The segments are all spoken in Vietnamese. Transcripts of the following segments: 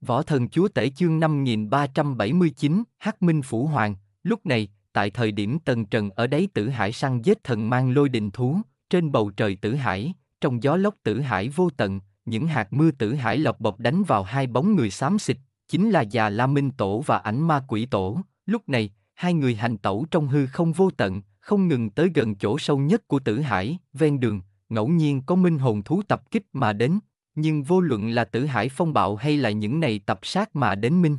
Võ thần chúa tể chương 5379, Hắc Minh Phủ Hoàng, lúc này, tại thời điểm Tần Trần ở đáy tử hải săn giết thần mang lôi đình thú, trên bầu trời tử hải, trong gió lốc tử hải vô tận, những hạt mưa tử hải lọc bọc đánh vào hai bóng người xám xịt, chính là già La Minh Tổ và ảnh ma quỷ tổ, lúc này, hai người hành tẩu trong hư không vô tận, không ngừng tới gần chỗ sâu nhất của tử hải, ven đường, ngẫu nhiên có minh hồn thú tập kích mà đến, nhưng vô luận là tử hải phong bạo hay là những này tập sát mà đến minh.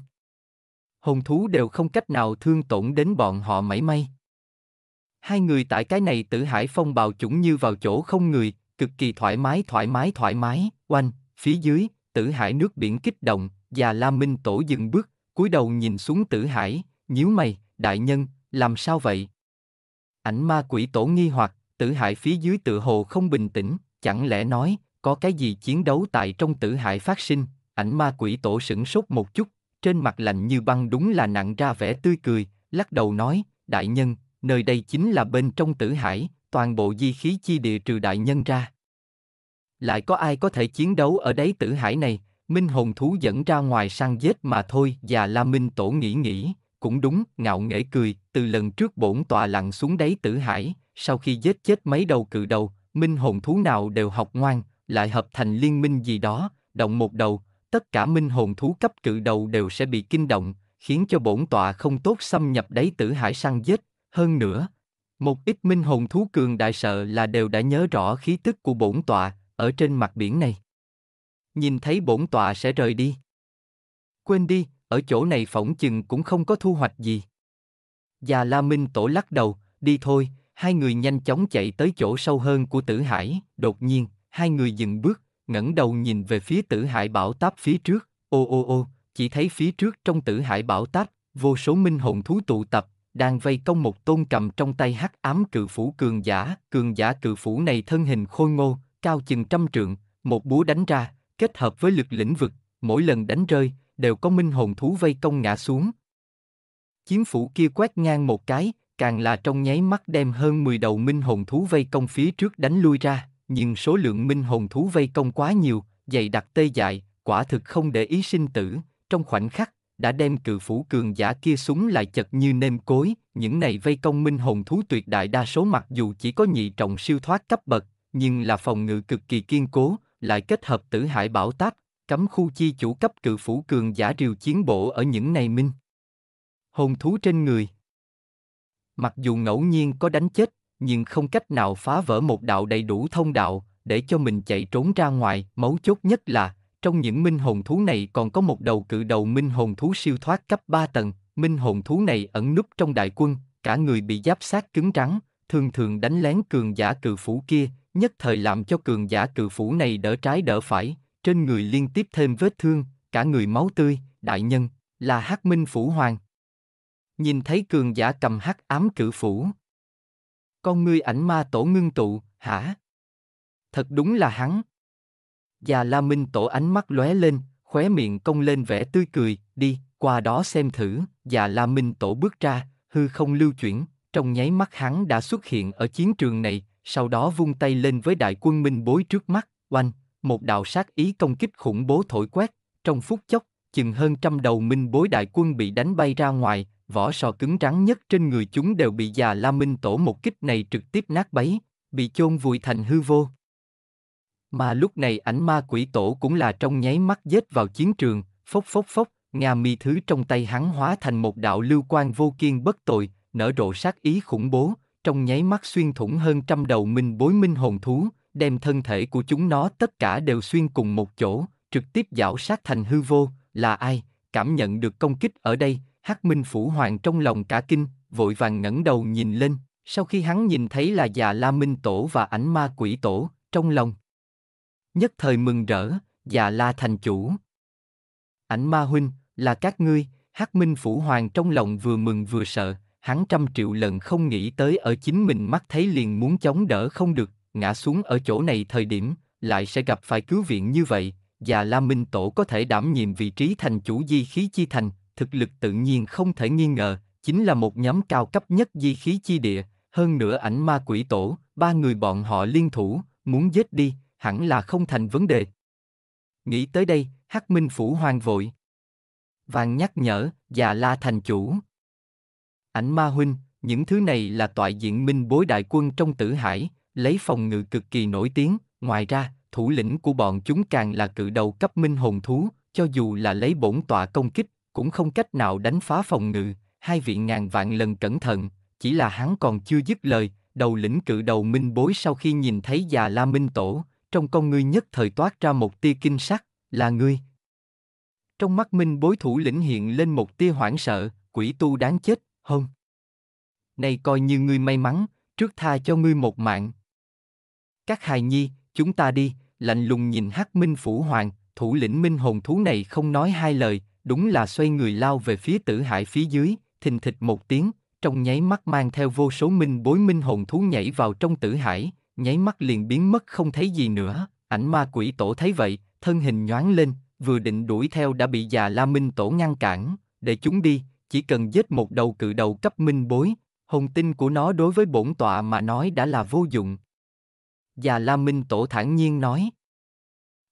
Hồn thú đều không cách nào thương tổn đến bọn họ mảy may. Hai người tại cái này tử hải phong bạo chủng như vào chỗ không người, cực kỳ thoải mái thoải mái thoải mái, oanh, phía dưới, tử hải nước biển kích động, và la minh tổ dừng bước, cúi đầu nhìn xuống tử hải, nhíu mày, đại nhân, làm sao vậy? Ảnh ma quỷ tổ nghi hoặc, tử hải phía dưới tự hồ không bình tĩnh, chẳng lẽ nói, có cái gì chiến đấu tại trong tử hải phát sinh, ảnh ma quỷ tổ sửng sốt một chút, trên mặt lạnh như băng đúng là nặng ra vẻ tươi cười, lắc đầu nói, đại nhân, nơi đây chính là bên trong tử hải, toàn bộ di khí chi địa trừ đại nhân ra. Lại có ai có thể chiến đấu ở đáy tử hải này, minh hồn thú dẫn ra ngoài sang giết mà thôi, già la minh tổ nghĩ nghĩ, cũng đúng, ngạo nghễ cười, từ lần trước bổn tọa lặn xuống đáy tử hải, sau khi giết chết mấy đầu cự đầu, minh hồn thú nào đều học ngoan, lại hợp thành liên minh gì đó, động một đầu, tất cả minh hồn thú cấp cự đầu đều sẽ bị kinh động, khiến cho bổn tọa không tốt xâm nhập đáy tử hải săn giết, hơn nữa. Một ít minh hồn thú cường đại sợ là đều đã nhớ rõ khí tức của bổn tọa ở trên mặt biển này. Nhìn thấy bổn tọa sẽ rời đi. Quên đi, ở chỗ này phỏng chừng cũng không có thu hoạch gì. Già La Minh Tổ lắc đầu, đi thôi, hai người nhanh chóng chạy tới chỗ sâu hơn của tử hải, đột nhiên, hai người dừng bước, ngẩng đầu nhìn về phía tử hải bảo táp phía trước, ô ô ô, chỉ thấy phía trước trong tử hải bảo táp, vô số minh hồn thú tụ tập, đang vây công một tôn cầm trong tay hắc ám cự phủ cường giả, cường giả cự phủ này thân hình khôi ngô, cao chừng trăm trượng, một búa đánh ra, kết hợp với lực lĩnh vực, mỗi lần đánh rơi, đều có minh hồn thú vây công ngã xuống. Chiến phủ kia quét ngang một cái, càng là trong nháy mắt đem hơn 10 đầu minh hồn thú vây công phía trước đánh lui ra nhưng số lượng minh hồn thú vây công quá nhiều, dày đặc tê dại, quả thực không để ý sinh tử, trong khoảnh khắc, đã đem cự phủ cường giả kia súng lại chật như nêm cối, những này vây công minh hồn thú tuyệt đại đa số mặc dù chỉ có nhị trọng siêu thoát cấp bậc, nhưng là phòng ngự cực kỳ kiên cố, lại kết hợp tử hải bảo táp, cấm khu chi chủ cấp cự phủ cường giả triều chiến bộ ở những này minh. Hồn thú trên người Mặc dù ngẫu nhiên có đánh chết nhưng không cách nào phá vỡ một đạo đầy đủ thông đạo để cho mình chạy trốn ra ngoài mấu chốt nhất là trong những minh hồn thú này còn có một đầu cự đầu minh hồn thú siêu thoát cấp 3 tầng minh hồn thú này ẩn núp trong đại quân cả người bị giáp sát cứng trắng, thường thường đánh lén cường giả cự phủ kia nhất thời làm cho cường giả cự phủ này đỡ trái đỡ phải trên người liên tiếp thêm vết thương cả người máu tươi đại nhân là hắc minh phủ hoàng nhìn thấy cường giả cầm hắc ám cự phủ con ngươi ảnh ma tổ ngưng tụ, hả? Thật đúng là hắn. Già La Minh tổ ánh mắt lóe lên, khóe miệng cong lên vẻ tươi cười, đi, qua đó xem thử, già La Minh tổ bước ra, hư không lưu chuyển, trong nháy mắt hắn đã xuất hiện ở chiến trường này, sau đó vung tay lên với đại quân minh bối trước mắt, oanh, một đạo sát ý công kích khủng bố thổi quét, trong phút chốc, chừng hơn trăm đầu minh bối đại quân bị đánh bay ra ngoài, vỏ sò cứng trắng nhất trên người chúng đều bị già La Minh Tổ một kích này trực tiếp nát bấy, bị chôn vùi thành hư vô. Mà lúc này ảnh ma quỷ tổ cũng là trong nháy mắt dết vào chiến trường, phốc phốc phốc, Nga mi thứ trong tay hắn hóa thành một đạo lưu quan vô kiên bất tội, nở rộ sát ý khủng bố, trong nháy mắt xuyên thủng hơn trăm đầu minh bối minh hồn thú, đem thân thể của chúng nó tất cả đều xuyên cùng một chỗ, trực tiếp dạo sát thành hư vô, là ai, cảm nhận được công kích ở đây, Hắc Minh Phủ Hoàng trong lòng cả kinh, vội vàng ngẩng đầu nhìn lên, sau khi hắn nhìn thấy là già La Minh Tổ và ảnh ma quỷ tổ, trong lòng. Nhất thời mừng rỡ, già La thành chủ. Ảnh ma huynh, là các ngươi, Hắc Minh Phủ Hoàng trong lòng vừa mừng vừa sợ, hắn trăm triệu lần không nghĩ tới ở chính mình mắt thấy liền muốn chống đỡ không được, ngã xuống ở chỗ này thời điểm, lại sẽ gặp phải cứu viện như vậy, Già La Minh Tổ có thể đảm nhiệm vị trí thành chủ di khí chi thành, thực lực tự nhiên không thể nghi ngờ, chính là một nhóm cao cấp nhất di khí chi địa, hơn nữa ảnh ma quỷ tổ, ba người bọn họ liên thủ, muốn giết đi, hẳn là không thành vấn đề. Nghĩ tới đây, Hắc Minh Phủ hoang vội. Vàng nhắc nhở, già la thành chủ. Ảnh ma huynh, những thứ này là toại diện minh bối đại quân trong tử hải, lấy phòng ngự cực kỳ nổi tiếng, ngoài ra, thủ lĩnh của bọn chúng càng là cự đầu cấp minh hồn thú, cho dù là lấy bổn tọa công kích, cũng không cách nào đánh phá phòng ngự, hai vị ngàn vạn lần cẩn thận, chỉ là hắn còn chưa dứt lời, đầu lĩnh cự đầu minh bối sau khi nhìn thấy già la minh tổ, trong con ngươi nhất thời toát ra một tia kinh sắc, là ngươi. Trong mắt minh bối thủ lĩnh hiện lên một tia hoảng sợ, quỷ tu đáng chết, không. Này coi như ngươi may mắn, trước tha cho ngươi một mạng. Các hài nhi, chúng ta đi, lạnh lùng nhìn hắc minh phủ hoàng, thủ lĩnh minh hồn thú này không nói hai lời, đúng là xoay người lao về phía tử hải phía dưới, thình thịch một tiếng, trong nháy mắt mang theo vô số minh bối minh hồn thú nhảy vào trong tử hải, nháy mắt liền biến mất không thấy gì nữa, ảnh ma quỷ tổ thấy vậy, thân hình nhoáng lên, vừa định đuổi theo đã bị già la minh tổ ngăn cản, để chúng đi, chỉ cần giết một đầu cự đầu cấp minh bối, hồn tinh của nó đối với bổn tọa mà nói đã là vô dụng. Già la minh tổ thản nhiên nói.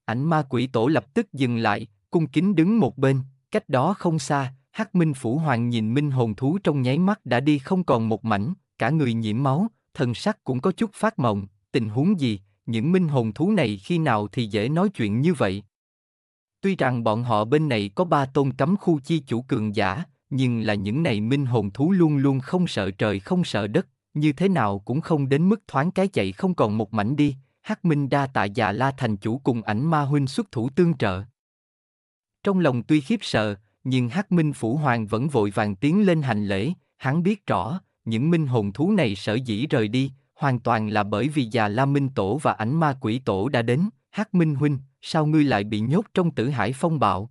Ảnh ma quỷ tổ lập tức dừng lại, cung kính đứng một bên, Cách đó không xa, Hắc Minh Phủ Hoàng nhìn Minh hồn thú trong nháy mắt đã đi không còn một mảnh, cả người nhiễm máu, thần sắc cũng có chút phát mộng, tình huống gì, những minh hồn thú này khi nào thì dễ nói chuyện như vậy. Tuy rằng bọn họ bên này có ba tôn cấm khu chi chủ cường giả, nhưng là những này minh hồn thú luôn luôn không sợ trời không sợ đất, như thế nào cũng không đến mức thoáng cái chạy không còn một mảnh đi, Hắc Minh đa tạ già la thành chủ cùng ảnh ma huynh xuất thủ tương trợ. Trong lòng tuy khiếp sợ, nhưng Hắc Minh Phủ Hoàng vẫn vội vàng tiến lên hành lễ, hắn biết rõ, những minh hồn thú này sở dĩ rời đi, hoàn toàn là bởi vì già La Minh Tổ và ảnh ma quỷ tổ đã đến, Hắc Minh Huynh, sao ngươi lại bị nhốt trong tử hải phong bạo?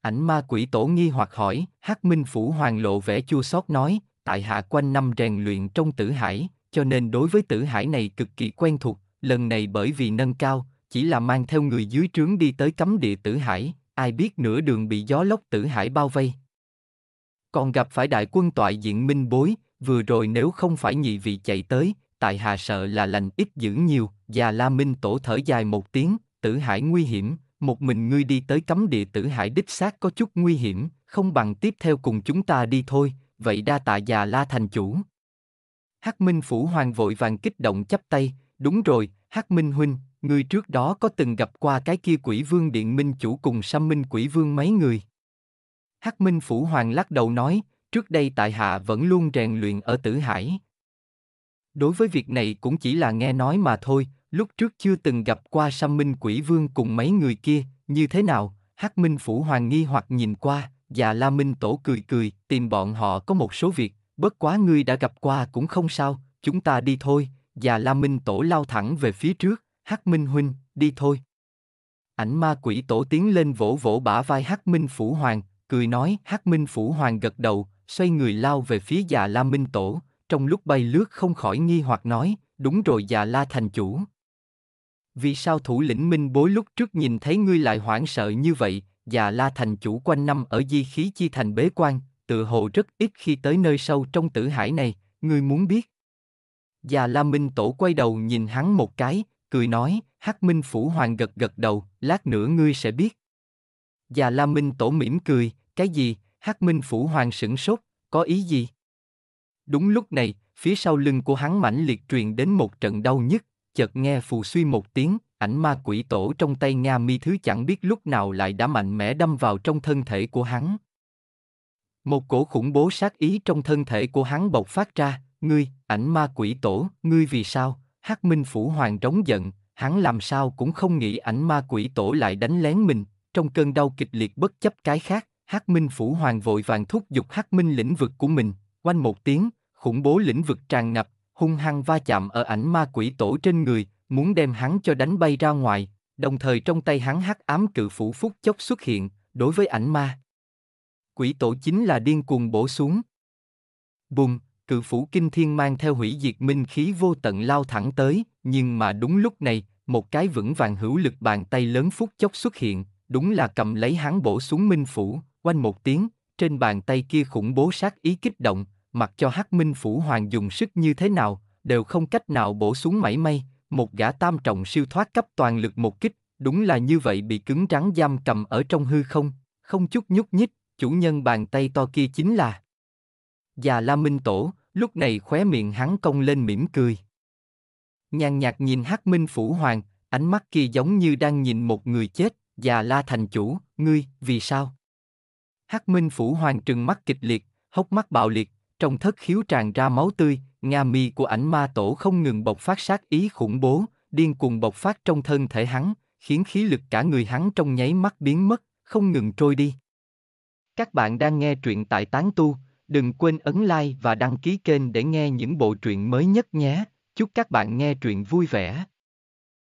Ảnh ma quỷ tổ nghi hoặc hỏi, Hắc Minh Phủ Hoàng lộ vẻ chua xót nói, tại hạ quanh năm rèn luyện trong tử hải, cho nên đối với tử hải này cực kỳ quen thuộc, lần này bởi vì nâng cao, chỉ là mang theo người dưới trướng đi tới cấm địa tử hải, ai biết nửa đường bị gió lốc tử hải bao vây. Còn gặp phải đại quân toại diện minh bối, vừa rồi nếu không phải nhị vị chạy tới, tại hà sợ là lành ít dữ nhiều, già la minh tổ thở dài một tiếng, tử hải nguy hiểm, một mình ngươi đi tới cấm địa tử hải đích xác có chút nguy hiểm, không bằng tiếp theo cùng chúng ta đi thôi, vậy đa tạ già la thành chủ. Hắc Minh Phủ Hoàng vội vàng kích động chắp tay, đúng rồi, Hắc Minh Huynh, Người trước đó có từng gặp qua cái kia quỷ vương điện minh chủ cùng xăm minh quỷ vương mấy người. Hắc Minh Phủ Hoàng lắc đầu nói, trước đây tại hạ vẫn luôn rèn luyện ở Tử Hải. Đối với việc này cũng chỉ là nghe nói mà thôi, lúc trước chưa từng gặp qua xăm minh quỷ vương cùng mấy người kia, như thế nào, Hắc Minh Phủ Hoàng nghi hoặc nhìn qua, và La Minh Tổ cười cười, tìm bọn họ có một số việc, bất quá ngươi đã gặp qua cũng không sao, chúng ta đi thôi, và La Minh Tổ lao thẳng về phía trước, Hắc Minh huynh, đi thôi. Ảnh ma quỷ tổ tiến lên vỗ vỗ bả vai Hắc Minh Phủ Hoàng, cười nói Hắc Minh Phủ Hoàng gật đầu, xoay người lao về phía già La Minh Tổ, trong lúc bay lướt không khỏi nghi hoặc nói, đúng rồi già La thành chủ. Vì sao thủ lĩnh Minh bối lúc trước nhìn thấy ngươi lại hoảng sợ như vậy, già La thành chủ quanh năm ở di khí chi thành bế quan, tự hồ rất ít khi tới nơi sâu trong tử hải này, ngươi muốn biết. Già La Minh Tổ quay đầu nhìn hắn một cái, cười nói, Hắc Minh Phủ Hoàng gật gật đầu, lát nữa ngươi sẽ biết. Già La Minh Tổ mỉm cười, cái gì, Hắc Minh Phủ Hoàng sửng sốt, có ý gì? Đúng lúc này, phía sau lưng của hắn mãnh liệt truyền đến một trận đau nhức, chợt nghe phù suy một tiếng, ảnh ma quỷ tổ trong tay Nga mi thứ chẳng biết lúc nào lại đã mạnh mẽ đâm vào trong thân thể của hắn. Một cổ khủng bố sát ý trong thân thể của hắn bộc phát ra, ngươi, ảnh ma quỷ tổ, ngươi vì sao, Hắc Minh Phủ Hoàng trống giận, hắn làm sao cũng không nghĩ ảnh ma quỷ tổ lại đánh lén mình, trong cơn đau kịch liệt bất chấp cái khác, Hắc Minh Phủ Hoàng vội vàng thúc giục Hắc Minh lĩnh vực của mình, quanh một tiếng, khủng bố lĩnh vực tràn ngập, hung hăng va chạm ở ảnh ma quỷ tổ trên người, muốn đem hắn cho đánh bay ra ngoài, đồng thời trong tay hắn hắc ám cự phủ phúc chốc xuất hiện, đối với ảnh ma. Quỷ tổ chính là điên cuồng bổ xuống. Bùng, cự phủ kinh thiên mang theo hủy diệt minh khí vô tận lao thẳng tới, nhưng mà đúng lúc này, một cái vững vàng hữu lực bàn tay lớn phút chốc xuất hiện, đúng là cầm lấy hắn bổ xuống minh phủ, quanh một tiếng, trên bàn tay kia khủng bố sát ý kích động, mặc cho hắc minh phủ hoàng dùng sức như thế nào, đều không cách nào bổ xuống mảy may, một gã tam trọng siêu thoát cấp toàn lực một kích, đúng là như vậy bị cứng rắn giam cầm ở trong hư không, không chút nhúc nhích, chủ nhân bàn tay to kia chính là Già La Minh Tổ, lúc này khóe miệng hắn cong lên mỉm cười. Nhàn nhạt nhìn Hắc Minh Phủ Hoàng, ánh mắt kia giống như đang nhìn một người chết, Già La Thành Chủ, ngươi, vì sao? Hắc Minh Phủ Hoàng trừng mắt kịch liệt, hốc mắt bạo liệt, trong thất khiếu tràn ra máu tươi, nga mi của ảnh ma tổ không ngừng bộc phát sát ý khủng bố, điên cuồng bộc phát trong thân thể hắn, khiến khí lực cả người hắn trong nháy mắt biến mất, không ngừng trôi đi. Các bạn đang nghe truyện tại Tán Tu, Đừng quên ấn like và đăng ký kênh để nghe những bộ truyện mới nhất nhé. Chúc các bạn nghe truyện vui vẻ.